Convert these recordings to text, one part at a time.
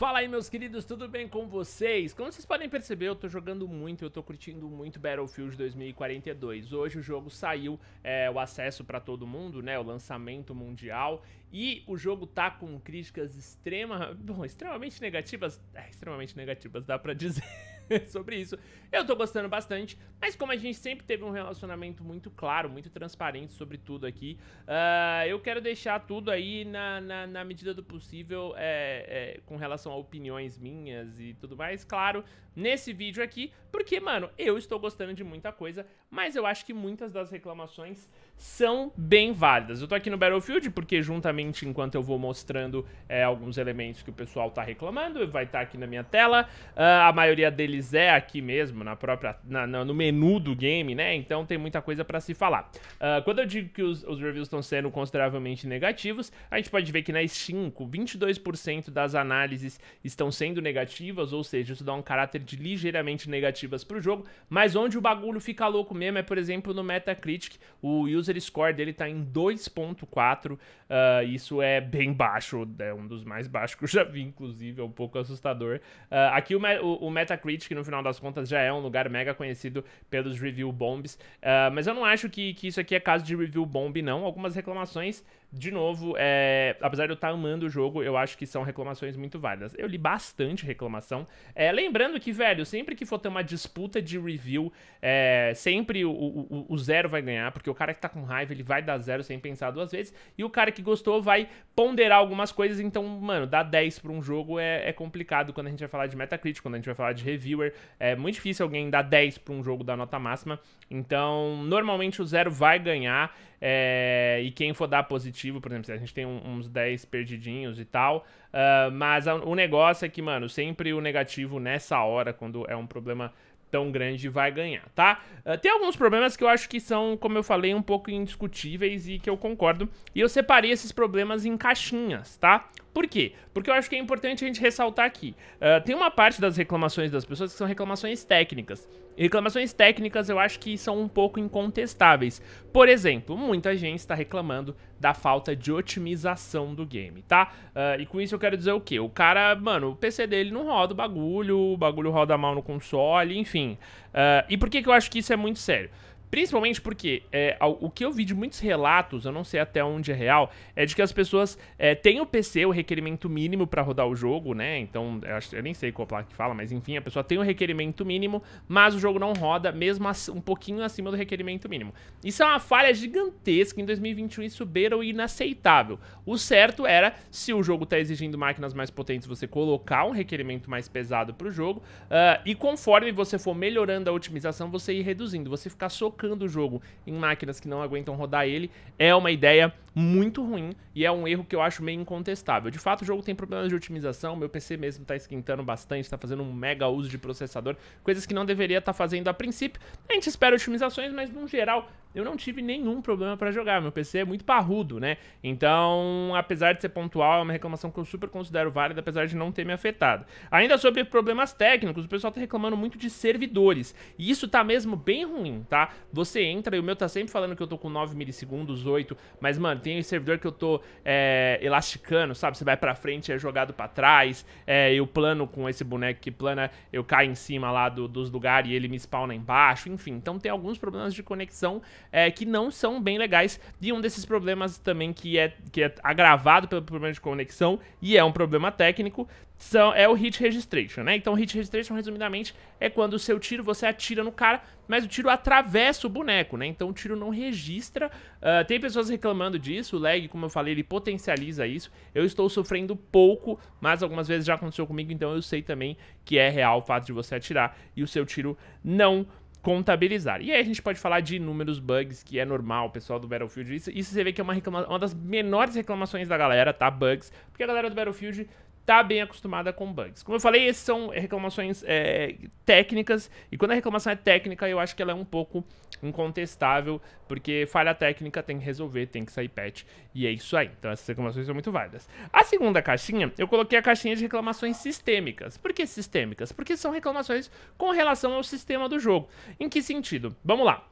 Fala aí, meus queridos, tudo bem com vocês? Como vocês podem perceber, eu tô jogando muito, eu tô curtindo muito Battlefield 2042. Hoje o jogo saiu, é, o acesso para todo mundo, né, o lançamento mundial, e o jogo tá com críticas extrema, bom, extremamente negativas, é, extremamente negativas, dá pra dizer... sobre isso. Eu tô gostando bastante, mas como a gente sempre teve um relacionamento muito claro, muito transparente sobre tudo aqui, uh, eu quero deixar tudo aí na, na, na medida do possível é, é, com relação a opiniões minhas e tudo mais, claro, nesse vídeo aqui, porque, mano, eu estou gostando de muita coisa mas eu acho que muitas das reclamações são bem válidas. Eu tô aqui no Battlefield porque, juntamente, enquanto eu vou mostrando é, alguns elementos que o pessoal tá reclamando, vai estar tá aqui na minha tela. Uh, a maioria deles é aqui mesmo, na própria, na, na, no menu do game, né? Então tem muita coisa para se falar. Uh, quando eu digo que os, os reviews estão sendo consideravelmente negativos, a gente pode ver que na Steam, 22% das análises estão sendo negativas, ou seja, isso dá um caráter de ligeiramente negativas pro jogo, mas onde o bagulho fica louco mesmo é, por exemplo, no Metacritic, o user score dele tá em 2.4, uh, ah, isso é bem baixo, é um dos mais baixos que eu já vi, inclusive, é um pouco assustador. Uh, aqui o, o, o, Metacritic, no final das contas, já é um lugar mega conhecido pelos review bombs, uh, mas eu não acho que, que isso aqui é caso de review bomb, não. Algumas reclamações de novo, é, apesar de eu estar tá amando o jogo, eu acho que são reclamações muito válidas. Eu li bastante reclamação. É, lembrando que, velho, sempre que for ter uma disputa de review, é, sempre o, o, o, zero vai ganhar, porque o cara que tá com raiva, ele vai dar zero sem pensar duas vezes, e o cara que gostou vai ponderar algumas coisas, então, mano, dar 10 pra um jogo é, é, complicado quando a gente vai falar de Metacritic, quando a gente vai falar de reviewer. É muito difícil alguém dar 10 pra um jogo da nota máxima. Então, normalmente o zero vai ganhar. É, e quem for dar positivo, por exemplo, se a gente tem um, uns 10 perdidinhos e tal. Uh, mas a, o negócio é que, mano, sempre o negativo nessa hora, quando é um problema tão grande vai ganhar, tá? Uh, tem alguns problemas que eu acho que são, como eu falei, um pouco indiscutíveis e que eu concordo. E eu separei esses problemas em caixinhas, tá? Por quê? Porque eu acho que é importante a gente ressaltar aqui. Uh, tem uma parte das reclamações das pessoas que são reclamações técnicas. E reclamações técnicas eu acho que são um pouco incontestáveis. Por exemplo, muita gente está reclamando da falta de otimização do game, tá? Uh, e com isso eu quero dizer o quê? O cara, mano, o PC dele não roda o bagulho, o bagulho roda mal no console, enfim. Uh, e por que, que eu acho que isso é muito sério? Principalmente porque é, o que eu vi de muitos relatos, eu não sei até onde é real, é de que as pessoas é, têm o PC, o requerimento mínimo para rodar o jogo, né? Então, eu, eu nem sei qual placa que fala, mas enfim, a pessoa tem o requerimento mínimo, mas o jogo não roda, mesmo um pouquinho acima do requerimento mínimo. Isso é uma falha gigantesca, em 2021 isso beira o inaceitável. O certo era, se o jogo está exigindo máquinas mais potentes, você colocar um requerimento mais pesado para o jogo, uh, e conforme você for melhorando a otimização, você ir reduzindo, você ficar socando colocando o jogo em máquinas que não aguentam rodar ele é uma ideia muito ruim e é um erro que eu acho meio incontestável. De fato, o jogo tem problemas de otimização, meu PC mesmo está esquentando bastante, está fazendo um mega uso de processador, coisas que não deveria estar tá fazendo a princípio. A gente espera otimizações, mas no geral eu não tive nenhum problema para jogar. Meu PC é muito parrudo, né? Então, apesar de ser pontual, é uma reclamação que eu super considero válida, apesar de não ter me afetado. Ainda sobre problemas técnicos, o pessoal tá reclamando muito de servidores. E isso tá mesmo bem ruim, tá? Você entra, e o meu tá sempre falando que eu tô com 9 milissegundos, 8, mas, mano, tem um servidor que eu tô é, elasticando, sabe? Você vai pra frente, é jogado para trás, é, eu plano com esse boneco que plana, eu caio em cima lá do, dos lugares e ele me spawna embaixo, enfim. Então tem alguns problemas de conexão é, que não são bem legais. E um desses problemas também que é, que é agravado pelo problema de conexão e é um problema técnico são, é o hit registration, né? Então, hit registration, resumidamente, é quando o seu tiro você atira no cara, mas o tiro atravessa o boneco, né? Então, o tiro não registra. Uh, tem pessoas reclamando disso, o lag, como eu falei, ele potencializa isso. Eu estou sofrendo pouco, mas algumas vezes já aconteceu comigo, então eu sei também que é real o fato de você atirar e o seu tiro não contabilizar. E aí a gente pode falar de inúmeros bugs, que é normal, o pessoal do Battlefield. Isso, isso você vê que é uma, reclama... uma das menores reclamações da galera, tá? Bugs. Porque a galera do Battlefield está bem acostumada com bugs. Como eu falei, essas são reclamações é, técnicas, e quando a reclamação é técnica, eu acho que ela é um pouco incontestável, porque falha técnica tem que resolver, tem que sair patch, e é isso aí. Então essas reclamações são muito válidas. A segunda caixinha, eu coloquei a caixinha de reclamações sistêmicas. Por que sistêmicas? Porque são reclamações com relação ao sistema do jogo. Em que sentido? Vamos lá.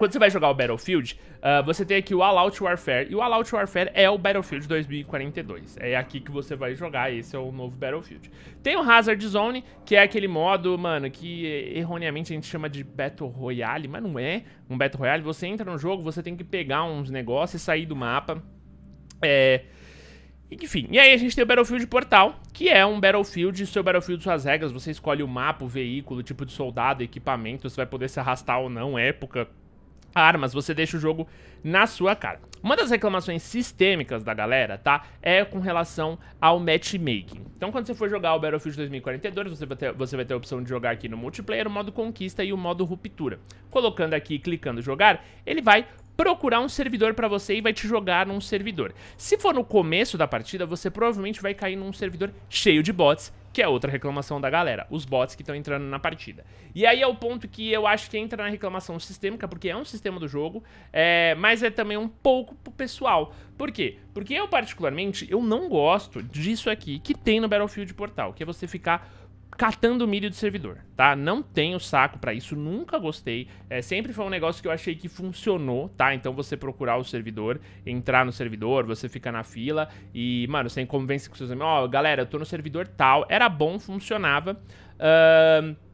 Quando você vai jogar o Battlefield, uh, você tem aqui o All Out Warfare. E o All Out Warfare é o Battlefield 2042. É aqui que você vai jogar, esse é o novo Battlefield. Tem o Hazard Zone, que é aquele modo, mano, que eh, erroneamente a gente chama de Battle Royale, mas não é um Battle Royale. Você entra no jogo, você tem que pegar uns negócios e sair do mapa. É... Enfim, e aí a gente tem o Battlefield Portal, que é um Battlefield, seu Battlefield, suas regras, você escolhe o mapa, o veículo, o tipo de soldado, equipamento, você vai poder se arrastar ou não, época, armas, você deixa o jogo na sua cara. Uma das reclamações sistêmicas da galera, tá? É com relação ao matchmaking. Então, quando você for jogar o Battlefield 2042, você vai, ter, você vai ter a opção de jogar aqui no multiplayer, o modo conquista e o modo ruptura. Colocando aqui e clicando jogar, ele vai procurar um servidor para você e vai te jogar num servidor. Se for no começo da partida, você provavelmente vai cair num servidor cheio de bots, que é outra reclamação da galera, os bots que estão entrando na partida. E aí é o ponto que eu acho que entra na reclamação sistêmica, porque é um sistema do jogo, é, mas é também um pouco pro pessoal. Por quê? Porque eu, particularmente, eu não gosto disso aqui que tem no Battlefield Portal, que é você ficar catando milho do servidor, tá? Não tenho saco para isso, nunca gostei. É, sempre foi um negócio que eu achei que funcionou, tá? Então você procurar o servidor, entrar no servidor, você fica na fila e, mano, você convence com seus amigos, ó, oh, galera, eu tô no servidor tal. Era bom, funcionava. Ahn... Uh...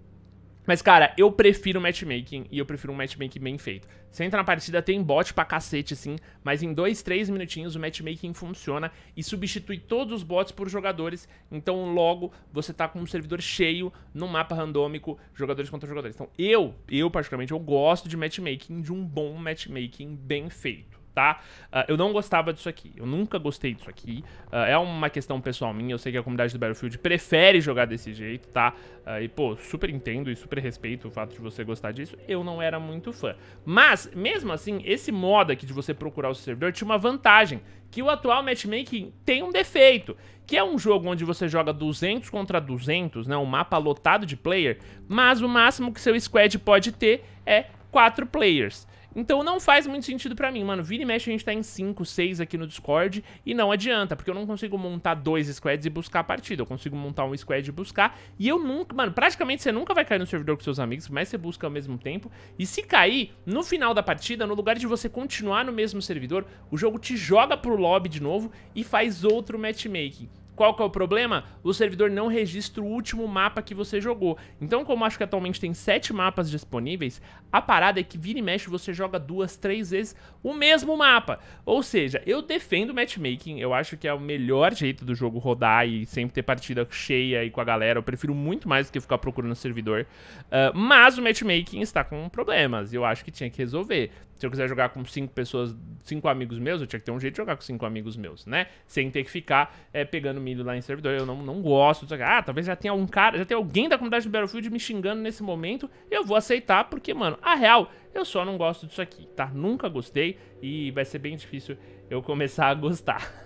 Mas, cara, eu prefiro matchmaking e eu prefiro um matchmaking bem feito. Você entra na partida, tem bot pra cacete, sim, mas em 2, 3 minutinhos o matchmaking funciona e substitui todos os bots por jogadores. Então, logo, você tá com um servidor cheio, no mapa randômico, jogadores contra jogadores. Então, eu, eu particularmente, eu gosto de matchmaking, de um bom matchmaking bem feito tá? Uh, eu não gostava disso aqui, eu nunca gostei disso aqui. Uh, é uma questão pessoal minha, eu sei que a comunidade do Battlefield prefere jogar desse jeito, tá? Uh, e, pô, super entendo e super respeito o fato de você gostar disso. Eu não era muito fã. Mas, mesmo assim, esse modo aqui de você procurar o servidor tinha uma vantagem, que o atual matchmaking tem um defeito, que é um jogo onde você joga 200 contra 200, né, um mapa lotado de player, mas o máximo que seu squad pode ter é 4 players. Então não faz muito sentido para mim, mano. Vira e mexe a gente tá em 5, 6 aqui no Discord e não adianta, porque eu não consigo montar dois squads e buscar a partida. Eu consigo montar um squad e buscar e eu nunca... Mano, praticamente você nunca vai cair no servidor com seus amigos, mas você busca ao mesmo tempo. E se cair, no final da partida, no lugar de você continuar no mesmo servidor, o jogo te joga pro lobby de novo e faz outro matchmaking. Qual que é o problema? O servidor não registra o último mapa que você jogou. Então, como acho que atualmente tem 7 mapas disponíveis, a parada é que vira e mexe você joga duas, três vezes o mesmo mapa. Ou seja, eu defendo o matchmaking, eu acho que é o melhor jeito do jogo rodar e sempre ter partida cheia e com a galera. Eu prefiro muito mais do que ficar procurando servidor. Uh, mas o matchmaking está com problemas, eu acho que tinha que resolver. Se eu quiser jogar com cinco pessoas, cinco amigos meus, eu tinha que ter um jeito de jogar com cinco amigos meus, né? Sem ter que ficar é, pegando milho lá em servidor. Eu não, não gosto. Disso. Ah, talvez já tenha um cara, já tenha alguém da comunidade do Battlefield me xingando nesse momento. Eu vou aceitar, porque, mano, a real, eu só não gosto disso aqui, tá? Nunca gostei e vai ser bem difícil eu começar a gostar.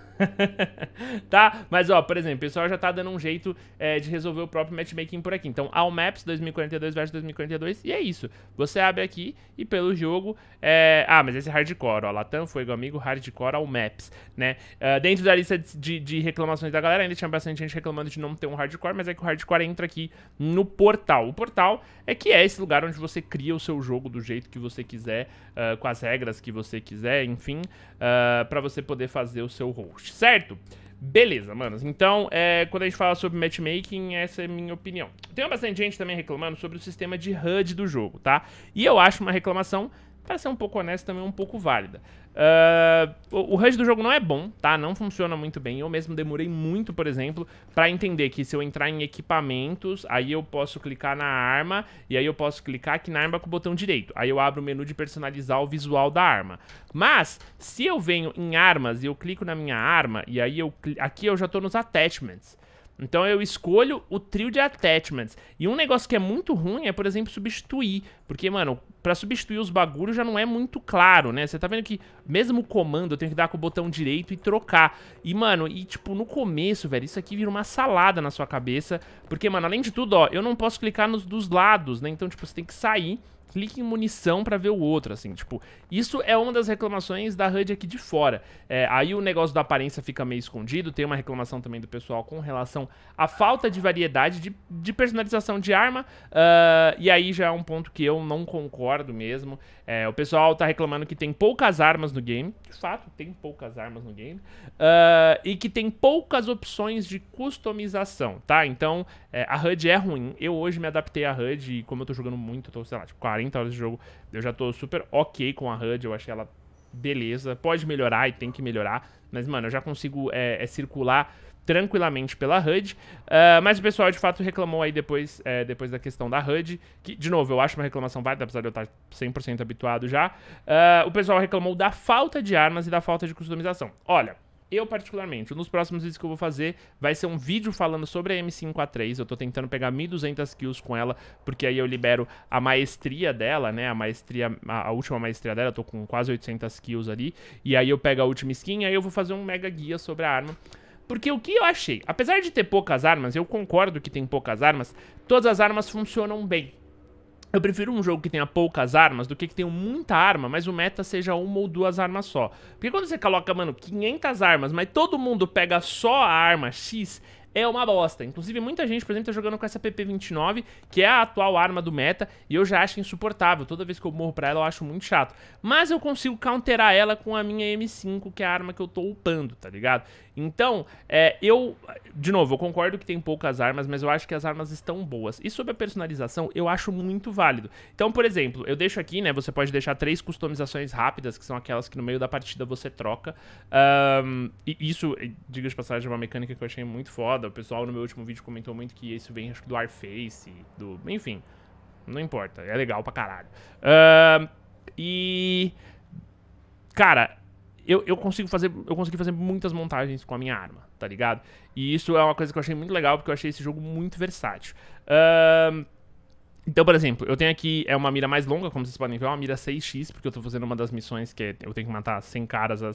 tá? Mas, ó, por exemplo, o pessoal já tá dando um jeito é, de resolver o próprio matchmaking por aqui. Então, All Maps 2042 versus 2042, e é isso. Você abre aqui e pelo jogo... É... Ah, mas esse é hardcore, ó. Latam, Fuego Amigo, hardcore, All Maps, né? Uh, dentro da lista de, de, reclamações da galera, ainda tinha bastante gente reclamando de não ter um hardcore, mas é que o hardcore entra aqui no portal. O portal é que é esse lugar onde você cria o seu jogo do jeito que você quiser, uh, com as regras que você quiser, enfim, uh, ah, para você poder fazer o seu host certo? Beleza, manos. Então, é, quando a gente fala sobre matchmaking, essa é a minha opinião. Tem bastante gente também reclamando sobre o sistema de HUD do jogo, tá? E eu acho uma reclamação, para ser um pouco honesta, também um pouco válida. Uh, o, o do jogo não é bom, tá? Não funciona muito bem. Eu mesmo demorei muito, por exemplo, pra entender que se eu entrar em equipamentos, aí eu posso clicar na arma, e aí eu posso clicar aqui na arma com o botão direito. Aí eu abro o menu de personalizar o visual da arma. Mas, se eu venho em armas e eu clico na minha arma, e aí eu aqui eu já tô nos attachments. Então eu escolho o trio de attachments. E um negócio que é muito ruim é, por exemplo, substituir. Porque, mano, pra substituir os bagulhos já não é muito claro, né? Você tá vendo que mesmo o comando eu tenho que dar com o botão direito e trocar. E, mano, e tipo, no começo, velho, isso aqui vira uma salada na sua cabeça. Porque, mano, além de tudo, ó, eu não posso clicar nos dos lados, né? Então, tipo, você tem que sair clique em munição para ver o outro, assim, tipo, isso é uma das reclamações da HUD aqui de fora. É, aí o negócio da aparência fica meio escondido, tem uma reclamação também do pessoal com relação à falta de variedade de, de personalização de arma, uh, e aí já é um ponto que eu não concordo mesmo. É, o pessoal tá reclamando que tem poucas armas no game, de fato, tem poucas armas no game, uh, e que tem poucas opções de customização, tá? Então, é, a HUD é ruim, eu hoje me adaptei à HUD e como eu tô jogando muito, eu tô, sei lá, tipo, 40 40 horas de jogo, eu já tô super ok com a HUD, eu achei ela beleza. Pode melhorar e tem que melhorar, mas, mano, eu já consigo é, é circular tranquilamente pela HUD. Uh, ah, mas o pessoal, de fato, reclamou aí depois, é, depois da questão da HUD, que, de novo, eu acho uma reclamação válida, apesar de eu tá estar 100% habituado já. Uh, o pessoal reclamou da falta de armas e da falta de customização. Olha eu particularmente, nos próximos vídeos que eu vou fazer, vai ser um vídeo falando sobre a M5A3. Eu tô tentando pegar 1.200 kills com ela, porque aí eu libero a maestria dela, né? A maestria, a, a, última maestria dela, eu tô com quase 800 kills ali. E aí eu pego a última skin, aí eu vou fazer um mega guia sobre a arma. Porque o que eu achei, apesar de ter poucas armas, eu concordo que tem poucas armas, todas as armas funcionam bem. Eu prefiro um jogo que tenha poucas armas do que que tenha muita arma, mas o meta seja uma ou duas armas só. Porque quando você coloca, mano, 500 armas, mas todo mundo pega só a arma X, é uma bosta. Inclusive, muita gente, por exemplo, tá jogando com essa PP-29, que é a atual arma do meta, e eu já acho insuportável. Toda vez que eu morro pra ela, eu acho muito chato. Mas eu consigo counterar ela com a minha M5, que é a arma que eu tô upando, tá ligado? Então, é, eu... De novo, eu concordo que tem poucas armas, mas eu acho que as armas estão boas. E sobre a personalização, eu acho muito válido. Então, por exemplo, eu deixo aqui, né, você pode deixar três customizações rápidas, que são aquelas que no meio da partida você troca. Um, e isso, diga de passagem, é uma mecânica que eu achei muito foda foda. O pessoal no meu último vídeo comentou muito que isso vem, acho que do Arface, do... Enfim, não importa. É legal pra caralho. Uh, e... Cara, eu, eu, consigo fazer, eu consegui fazer muitas montagens com a minha arma, tá ligado? E isso é uma coisa que eu achei muito legal, porque eu achei esse jogo muito versátil. Ahn... Uh, então, por exemplo, eu tenho aqui, é uma mira mais longa, como vocês podem ver, é uma mira 6x, porque eu tô fazendo uma das missões que é, eu tenho que matar 100 caras a,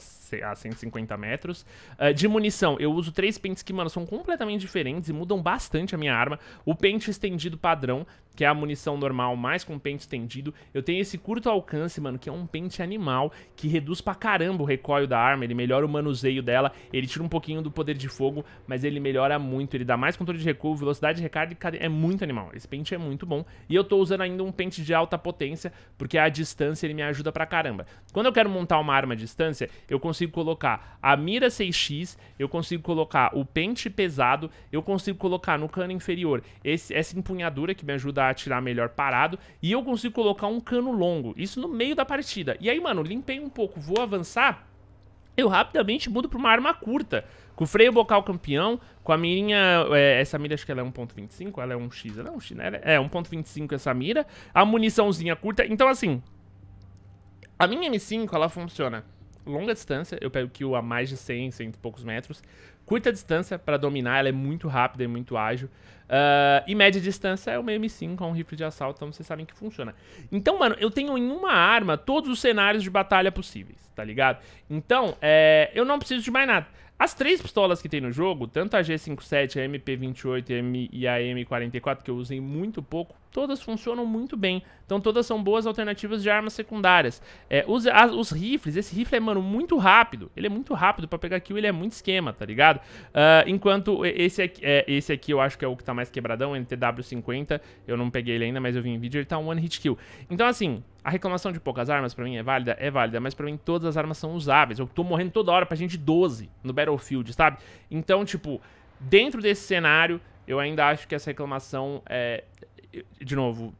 a 150 metros. Uh, de munição, eu uso três pentes que, mano, são completamente diferentes e mudam bastante a minha arma. O pente estendido padrão que é a munição normal, mais com pente estendido. Eu tenho esse curto alcance, mano, que é um pente animal, que reduz pra caramba o recoil da arma, ele melhora o manuseio dela, ele tira um pouquinho do poder de fogo, mas ele melhora muito, ele dá mais controle de recuo, velocidade de recarga, é muito animal. Esse pente é muito bom, e eu tô usando ainda um pente de alta potência, porque a distância ele me ajuda pra caramba. Quando eu quero montar uma arma à distância, eu consigo colocar a mira 6x, eu consigo colocar o pente pesado, eu consigo colocar no cano inferior esse, essa empunhadura que me ajuda a atirar melhor parado. E eu consigo colocar um cano longo. Isso no meio da partida. E aí, mano, limpei um pouco, vou avançar eu rapidamente mudo para uma arma curta. Com o freio bocal campeão, com a mirinha... É, essa mira acho que ela é 1.25, ela é um x ela é um x né? É 1.25 é essa mira. A muniçãozinha curta. Então, assim, a minha M5, ela funciona longa distância. Eu pego kill a mais de 100, 100 e poucos metros. Curta distância para dominar, ela é muito rápida e muito ágil. Uh, e média distância é uma M5 com um rifle de assalto, então vocês sabem que funciona. Então, mano, eu tenho em uma arma todos os cenários de batalha possíveis, tá ligado? Então, é, eu não preciso de mais nada. As três pistolas que tem no jogo, tanto a G57, a MP28 e a M44, que eu usei muito pouco, todas funcionam muito bem. Então todas são boas alternativas de armas secundárias. É, os, as, os, rifles, esse rifle é, mano, muito rápido. Ele é muito rápido pra pegar kill, ele é muito esquema, tá ligado? Uh, enquanto esse aqui, é, esse aqui eu acho que é o que tá mais quebradão, NTW50. Eu não peguei ele ainda, mas eu vi em vídeo, ele tá um one hit kill. Então assim, a reclamação de poucas armas pra mim é válida? É válida, mas pra mim todas as armas são usáveis. Eu tô morrendo toda hora pra gente 12 no Battlefield, sabe? Então, tipo, dentro desse cenário, eu ainda acho que essa reclamação é... De novo,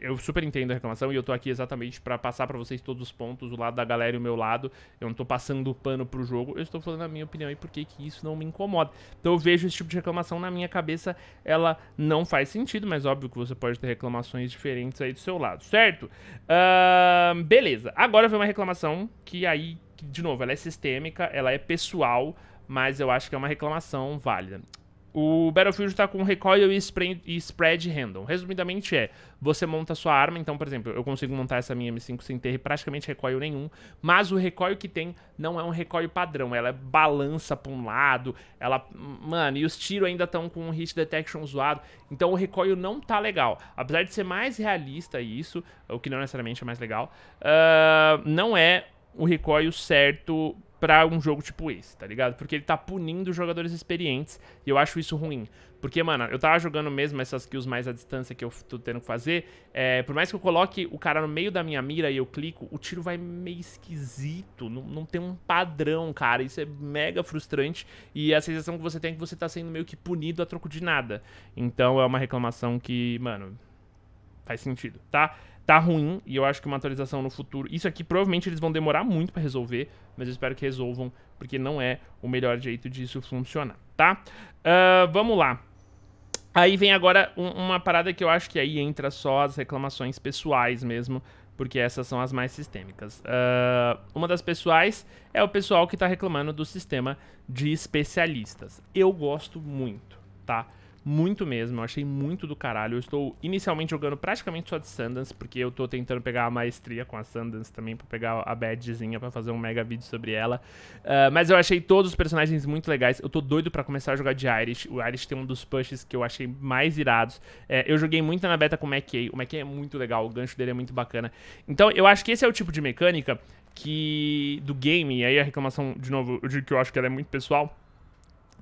eu super entendo a reclamação e eu tô aqui exatamente para passar para vocês todos os pontos, o lado da galera e o meu lado. Eu não tô passando o pano pro jogo, eu estou falando a minha opinião e por que que isso não me incomoda. Então eu vejo esse tipo de reclamação na minha cabeça, ela não faz sentido, mas óbvio que você pode ter reclamações diferentes aí do seu lado, certo? Uh, beleza, agora vem uma reclamação que aí, de novo, ela é sistêmica, ela é pessoal, mas eu acho que é uma reclamação válida. O Battlefield está com recoil e spread random. Resumidamente é, você monta a sua arma, então, por exemplo, eu consigo montar essa minha M5 sem ter praticamente recoil nenhum, mas o recoil que tem não é um recoil padrão, ela balança para um lado, ela... Mano, e os tiros ainda estão com um hit detection zoado, então o recoil não tá legal. Apesar de ser mais realista isso, o que não necessariamente é mais legal, uh, não é o recoil certo pra um jogo tipo esse, tá ligado? Porque ele tá punindo jogadores experientes e eu acho isso ruim. Porque, mano, eu tava jogando mesmo essas kills mais à distância que eu tô tendo que fazer. É, por mais que eu coloque o cara no meio da minha mira e eu clico, o tiro vai meio esquisito. Não, não tem um padrão, cara. Isso é mega frustrante. E a sensação que você tem é que você tá sendo meio que punido a troco de nada. Então é uma reclamação que, mano, faz sentido, tá? tá ruim e eu acho que uma atualização no futuro. Isso aqui provavelmente eles vão demorar muito para resolver, mas eu espero que resolvam, porque não é o melhor jeito disso funcionar, tá? Uh, vamos lá. Aí vem agora um, uma parada que eu acho que aí entra só as reclamações pessoais mesmo, porque essas são as mais sistêmicas. Uh, uma das pessoais é o pessoal que está reclamando do sistema de especialistas. Eu gosto muito, tá? muito mesmo. Eu achei muito do caralho. Eu estou inicialmente jogando praticamente só de Sundance, porque eu tô tentando pegar a maestria com a Sundance também, para pegar a badgezinha para fazer um mega vídeo sobre ela. Uh, mas eu achei todos os personagens muito legais. Eu tô doido para começar a jogar de Irish. O Irish tem um dos pushes que eu achei mais irados. É, eu joguei muito na beta com o McKay. O McKay é muito legal, o gancho dele é muito bacana. Então eu acho que esse é o tipo de mecânica que do game, e aí a reclamação, de novo, eu digo que eu acho que ela é muito pessoal,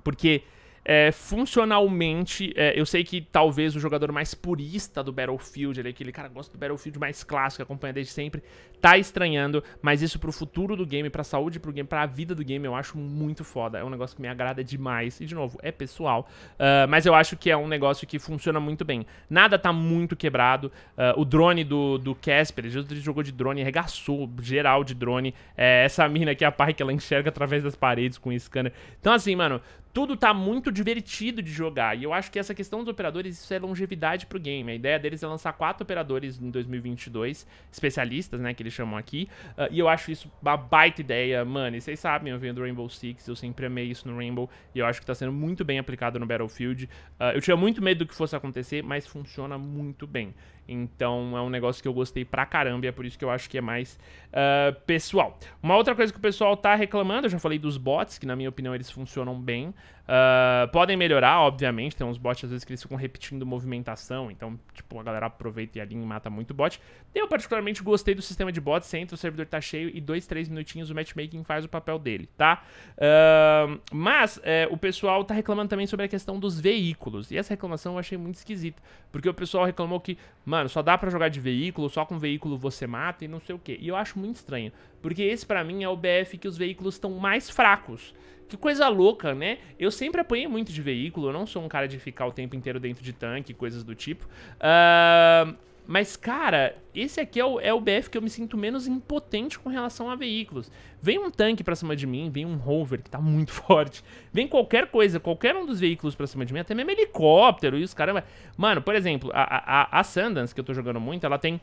porque é, funcionalmente, é, eu sei que talvez o jogador mais purista do Battlefield, ele, aquele cara que gosta do Battlefield mais clássico, acompanha desde sempre, tá estranhando, mas isso pro futuro do game, pra saúde pro game, pra vida do game, eu acho muito foda. É um negócio que me agrada demais. E, de novo, é pessoal, uh, mas eu acho que é um negócio que funciona muito bem. Nada tá muito quebrado. Uh, o drone do, do Casper, ele jogou de drone, arregaçou geral de drone. É, essa mina aqui, a parte que ela enxerga através das paredes com o scanner. Então, assim, mano, tudo tá muito divertido de jogar. E eu acho que essa questão dos operadores, isso é longevidade pro game. A ideia deles é lançar quatro operadores em 2022, especialistas, né, que eles chamam aqui. Uh, e eu acho isso uma baita ideia, mano. E vocês sabem, eu venho do Rainbow Six, eu sempre amei isso no Rainbow. E eu acho que tá sendo muito bem aplicado no Battlefield. Uh, eu tinha muito medo do que fosse acontecer, mas funciona muito bem. Então é um negócio que eu gostei pra caramba e é por isso que eu acho que é mais uh, pessoal. Uma outra coisa que o pessoal tá reclamando, eu já falei dos bots, que na minha opinião eles funcionam bem. Uh, podem melhorar, obviamente. Tem uns bots, às vezes, que eles ficam repetindo movimentação. Então, tipo, a galera aproveita e ali mata muito bot. Eu, particularmente, gostei do sistema de bots. Você entra, o servidor tá cheio e dois, três minutinhos o matchmaking faz o papel dele, tá? Uh, mas é, o pessoal tá reclamando também sobre a questão dos veículos. E essa reclamação eu achei muito esquisita. Porque o pessoal reclamou que, mano, só dá para jogar de veículo, só com veículo você mata e não sei o que. E eu acho muito estranho. Porque esse, para mim, é o BF que os veículos estão mais fracos. Que coisa louca, né? Eu sempre apanhei muito de veículo, eu não sou um cara de ficar o tempo inteiro dentro de tanque, coisas do tipo. Uh... Mas, cara, esse aqui é o, é o BF que eu me sinto menos impotente com relação a veículos. Vem um tanque pra cima de mim, vem um rover que tá muito forte. Vem qualquer coisa, qualquer um dos veículos pra cima de mim, até mesmo helicóptero e os caramba. Mano, por exemplo, a, a, a Sundance, que eu tô jogando muito, ela tem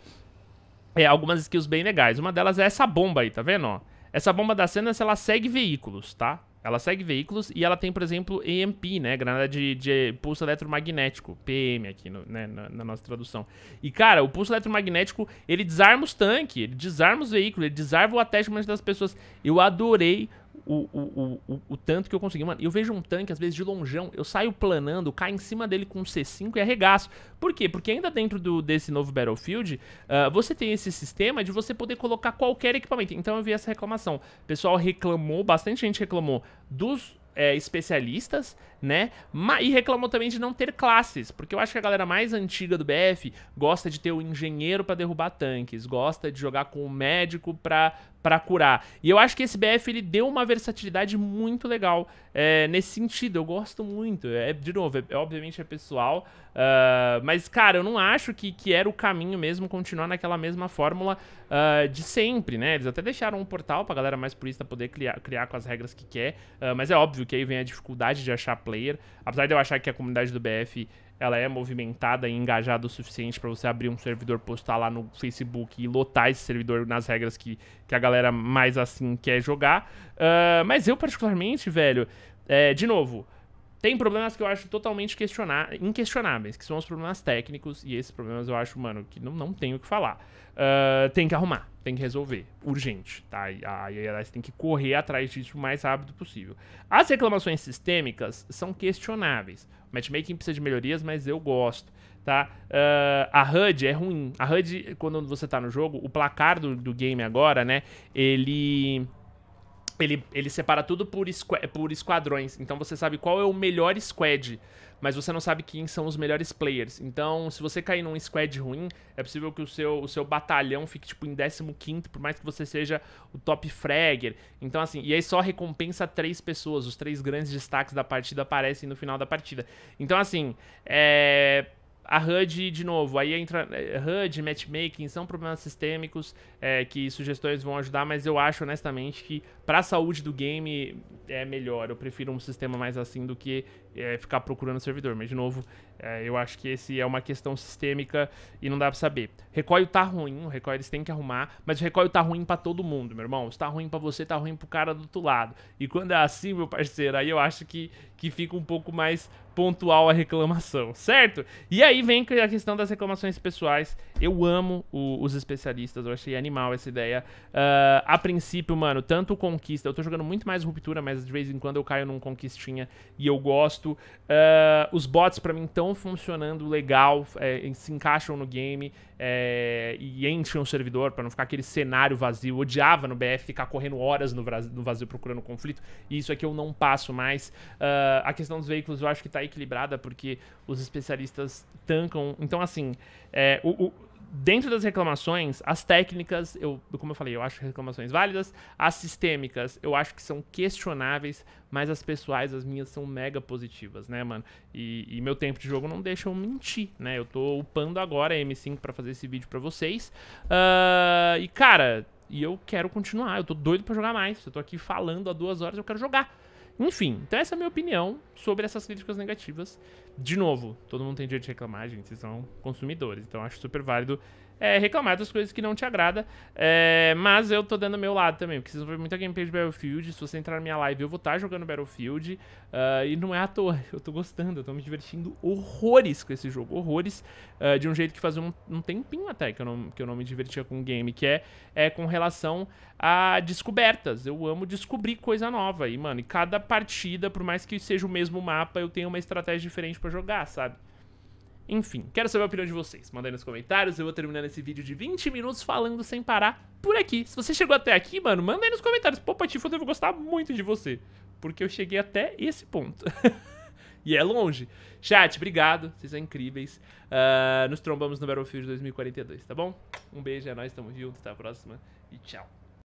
é, algumas skills bem legais. Uma delas é essa bomba aí, tá vendo? Ó? Essa bomba da Sundance, ela segue veículos, tá? Ela segue veículos e ela tem, por exemplo, EMP, né? Granada de, de pulso eletromagnético, PM aqui no, né? na, na, nossa tradução. E, cara, o pulso eletromagnético, ele desarma os tanques, ele desarma os veículos, ele desarma o attachment das pessoas. Eu adorei o, o, o, o, tanto que eu consegui. Mano, eu vejo um tanque, às vezes, de longeão, eu saio planando, caio em cima dele com um C5 e arregaço. Por quê? Porque ainda dentro do, desse novo Battlefield, uh, você tem esse sistema de você poder colocar qualquer equipamento. Então eu vi essa reclamação. O pessoal reclamou, bastante gente reclamou dos é, especialistas né? E reclamou também de não ter classes, porque eu acho que a galera mais antiga do BF gosta de ter o engenheiro para derrubar tanques, gosta de jogar com o médico pra, pra curar. E eu acho que esse BF ele deu uma versatilidade muito legal é, nesse sentido. Eu gosto muito. É, de novo, é, é obviamente é pessoal, uh, mas cara, eu não acho que, que era o caminho mesmo continuar naquela mesma fórmula uh, de sempre, né? Eles até deixaram um portal pra galera mais purista poder criar, criar com as regras que quer, uh, mas é óbvio que aí vem a dificuldade de achar player. Apesar de eu achar que a comunidade do BF ela é movimentada e engajada o suficiente para você abrir um servidor, postar lá no Facebook e lotar esse servidor nas regras que, que a galera mais assim quer jogar. Uh, mas eu, particularmente, velho, é, de novo, tem problemas que eu acho totalmente inquestionáveis, que são os problemas técnicos, e esses problemas eu acho, mano, que não, não tem o que falar. Uh, tem que arrumar, tem que resolver, urgente, tá? E a IRS tem que correr atrás disso o mais rápido possível. As reclamações sistêmicas são questionáveis. O matchmaking precisa de melhorias, mas eu gosto, tá? Uh, a HUD é ruim. A HUD, quando você tá no jogo, o placar do, do game agora, né, ele ele, ele separa tudo por, por esquadrões. Então você sabe qual é o melhor squad, mas você não sabe quem são os melhores players. Então, se você cair num squad ruim, é possível que o seu, o seu batalhão fique tipo em 15, por mais que você seja o top fragger. Então, assim, e aí só recompensa três pessoas. Os três grandes destaques da partida aparecem no final da partida. Então, assim, é a HUD, de novo, aí entra HUD, eh, matchmaking, são problemas sistêmicos é, que sugestões vão ajudar, mas eu acho honestamente que para a saúde do game é melhor. Eu prefiro um sistema mais assim do que é, ficar procurando servidor. Mas, de novo, é, eu acho que esse é uma questão sistêmica e não dá para saber. Recolho tá ruim, o recolho eles têm que arrumar, mas o recolho tá ruim para todo mundo, meu irmão. Se tá ruim para você, tá ruim pro cara do outro lado. E quando é assim, meu parceiro, aí eu acho que, que fica um pouco mais pontual a reclamação, certo? E aí vem a questão das reclamações pessoais. Eu amo o, os especialistas, eu achei animal essa ideia. Uh, a princípio, mano, tanto Conquista, eu tô jogando muito mais Ruptura, mas de vez em quando eu caio num Conquistinha e eu gosto. Uh, os bots para mim tão estão funcionando legal, é, se encaixam no game é, e enchem o servidor para não ficar aquele cenário vazio. Eu odiava no BF ficar correndo horas no, no vazio procurando conflito. E isso aqui é eu não passo mais. Uh, a questão dos veículos eu acho que está equilibrada porque os especialistas tancam. Então, assim, é, o, o dentro das reclamações, as técnicas, eu, como eu falei, eu acho reclamações válidas, as sistêmicas, eu acho que são questionáveis, mas as pessoais, as minhas, são mega positivas, né, mano? E, e meu tempo de jogo não deixa eu mentir, né? Eu tô upando agora a M5 para fazer esse vídeo para vocês. Uh, e, cara, e eu quero continuar, eu tô doido para jogar mais. Eu tô aqui falando há duas horas, eu quero jogar. Enfim, então essa é a minha opinião sobre essas críticas negativas. De novo, todo mundo tem direito de reclamar, gente, vocês são consumidores, então acho super válido é, reclamar das coisas que não te agrada. É, mas eu tô dando meu lado também, porque vocês vão ver muita gameplay de Battlefield. Se você entrar na minha live, eu vou estar tá jogando Battlefield. Uh, e não é à toa, eu tô gostando, eu tô me divertindo horrores com esse jogo, horrores. Uh, de um jeito que faz um, um tempinho até que eu, não, que eu não me divertia com o game, que é, é com relação a descobertas. Eu amo descobrir coisa nova. E, mano, e cada partida, por mais que seja o mesmo mapa, eu tenho uma estratégia diferente para jogar, sabe? Enfim, quero saber a opinião de vocês. Mandem nos comentários, eu vou terminando esse vídeo de 20 minutos falando sem parar por aqui. Se você chegou até aqui, mano, manda aí nos comentários. Pô, Patifa, eu vou gostar muito de você, porque eu cheguei até esse ponto. e é longe. Chat, obrigado, vocês são incríveis. Uh, nos trombamos no Battlefield 2042, tá bom? Um beijo, é nóis, tamo junto, até a próxima e tchau.